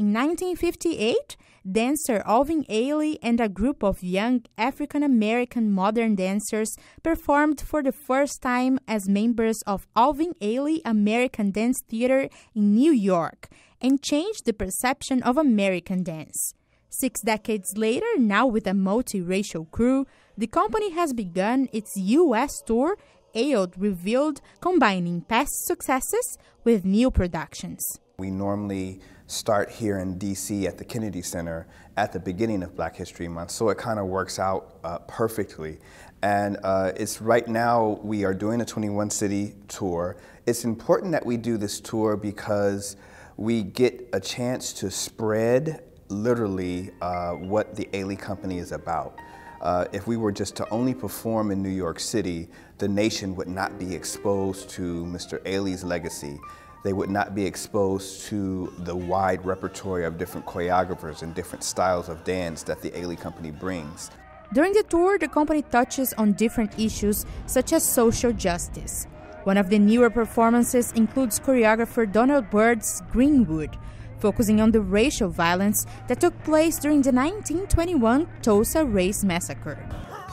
In 1958, dancer Alvin Ailey and a group of young African American modern dancers performed for the first time as members of Alvin Ailey American Dance Theater in New York and changed the perception of American dance. Six decades later, now with a multiracial crew, the company has begun its US tour, Ailed Revealed, combining past successes with new productions. We normally start here in DC at the Kennedy Center at the beginning of Black History Month. So it kind of works out uh, perfectly. And uh, it's right now we are doing a 21 city tour. It's important that we do this tour because we get a chance to spread literally uh, what the Ailey Company is about. Uh, if we were just to only perform in New York City, the nation would not be exposed to Mr. Ailey's legacy they would not be exposed to the wide repertoire of different choreographers and different styles of dance that the Ailey Company brings. During the tour, the company touches on different issues such as social justice. One of the newer performances includes choreographer Donald Byrd's Greenwood, focusing on the racial violence that took place during the 1921 Tulsa Race Massacre.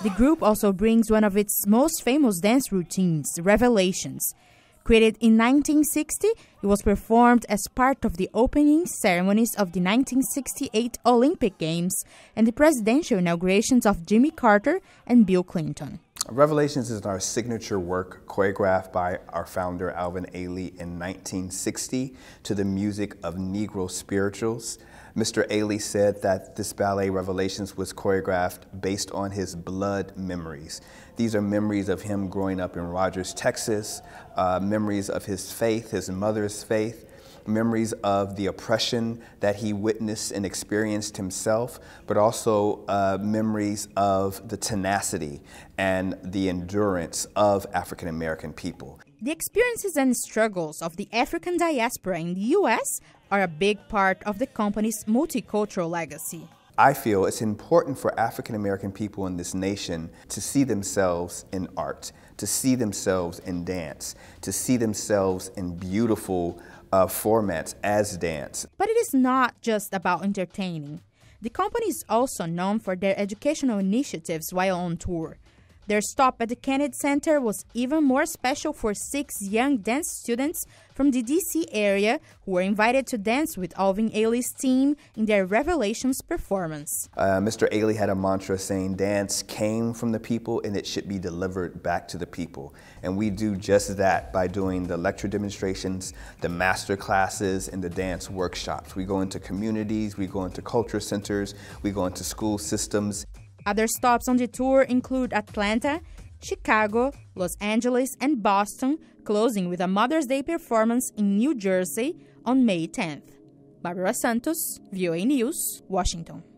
The group also brings one of its most famous dance routines, Revelations, Created in 1960, it was performed as part of the opening ceremonies of the 1968 Olympic Games and the presidential inaugurations of Jimmy Carter and Bill Clinton. Revelations is our signature work choreographed by our founder Alvin Ailey in 1960 to the music of Negro spirituals. Mr. Ailey said that this ballet Revelations was choreographed based on his blood memories. These are memories of him growing up in Rogers, Texas, uh, memories of his faith, his mother's faith, memories of the oppression that he witnessed and experienced himself, but also uh, memories of the tenacity and the endurance of African American people. The experiences and struggles of the African diaspora in the US are a big part of the company's multicultural legacy. I feel it's important for African American people in this nation to see themselves in art, to see themselves in dance, to see themselves in beautiful uh, formats as dance. But it is not just about entertaining. The company is also known for their educational initiatives while on tour. Their stop at the Kennedy Center was even more special for six young dance students from the DC area who were invited to dance with Alvin Ailey's team in their Revelations performance. Uh, Mr. Ailey had a mantra saying, Dance came from the people and it should be delivered back to the people. And we do just that by doing the lecture demonstrations, the master classes, and the dance workshops. We go into communities, we go into culture centers, we go into school systems. Other stops on the tour include Atlanta, Chicago, Los Angeles, and Boston, closing with a Mother's Day performance in New Jersey on May 10th. Barbara Santos, VOA News, Washington.